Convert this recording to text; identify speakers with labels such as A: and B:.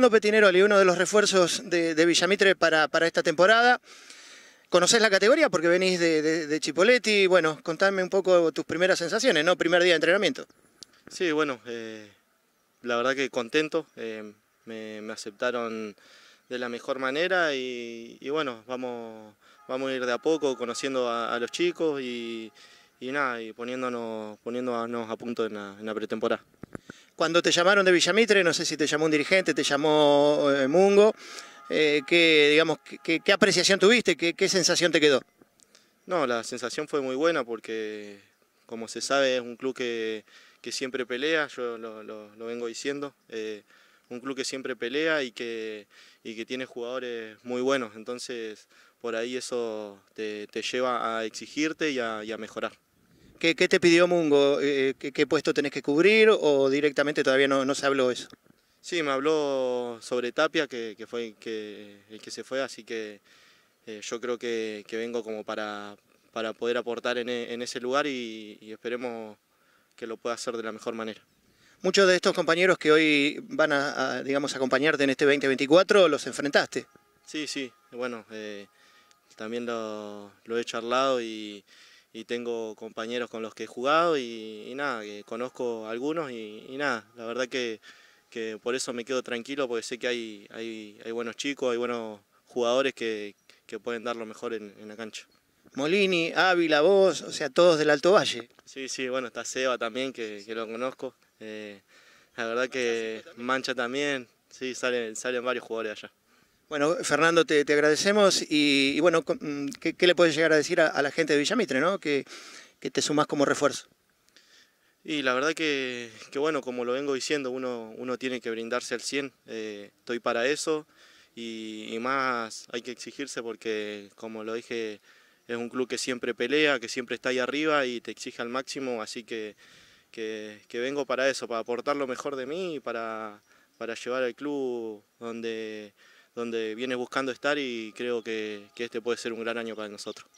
A: Fernando Petineroli, uno de los refuerzos de, de Villamitre para, esta temporada. ¿Conocés la categoría porque venís de, de, de, Chipoletti? Bueno, contame un poco tus primeras sensaciones, ¿no? Primer día de entrenamiento.
B: Sí, bueno, eh, la verdad que contento. Eh, me, aceptaron de la mejor manera y, bueno, vamos, vamos a ir de a poco conociendo a, los chicos
A: y, nada, y poniéndonos, poniéndonos a punto en la pretemporada. Cuando te llamaron de Villamitre, no sé si te llamó un dirigente, te llamó eh, Mungo, eh, ¿qué, digamos, apreciación tuviste? ¿Qué, sensación te quedó? No, la sensación fue
B: muy buena porque, como se sabe, es un club que, siempre pelea, yo lo, vengo diciendo, eh, un club que siempre pelea y que, que tiene jugadores muy buenos, entonces por ahí eso te, lleva a exigirte y a mejorar.
A: ¿Qué, te pidió Mungo? Eh, eh, ¿qué, puesto tenés que cubrir o directamente todavía no, se habló eso?
B: Sí, me habló sobre Tapia, que, fue que, el que se fue, así que eh, yo creo que, vengo como para, para poder aportar en, ese lugar y, esperemos que lo pueda hacer de la mejor manera.
A: Muchos de estos compañeros que hoy van a, digamos, acompañarte en este 2024, ¿los enfrentaste?
B: Sí, sí, bueno, también lo, lo, he charlado y, y tengo compañeros con los que he jugado y, nada, que conozco algunos y, nada, la verdad que, por eso me quedo tranquilo porque sé que hay, hay, buenos chicos, hay buenos jugadores que, pueden dar lo mejor en, la cancha.
A: Molini, Ávila, vos, o sea, todos del Alto Valle.
B: Sí, sí, bueno, está Seba también, que, lo conozco. Eh, la verdad que Mancha también, sí, salen, salen varios jugadores allá.
A: Bueno, Fernando, te, agradecemos y, bueno, mm, ¿qué, le puedes llegar a decir a, la gente de Villamitre, ¿no? que, te sumas como refuerzo?
B: Y la verdad que, bueno, como lo vengo diciendo, uno, uno tiene que brindarse al 100, eh, estoy para eso y, más hay que exigirse porque, como lo dije, es un club que siempre pelea, que siempre está ahí arriba y te exige al máximo, así que, que, vengo para eso, para aportar lo mejor de mí y para, para llevar al club donde donde viene buscando estar y creo que, que este puede ser un gran año para nosotros.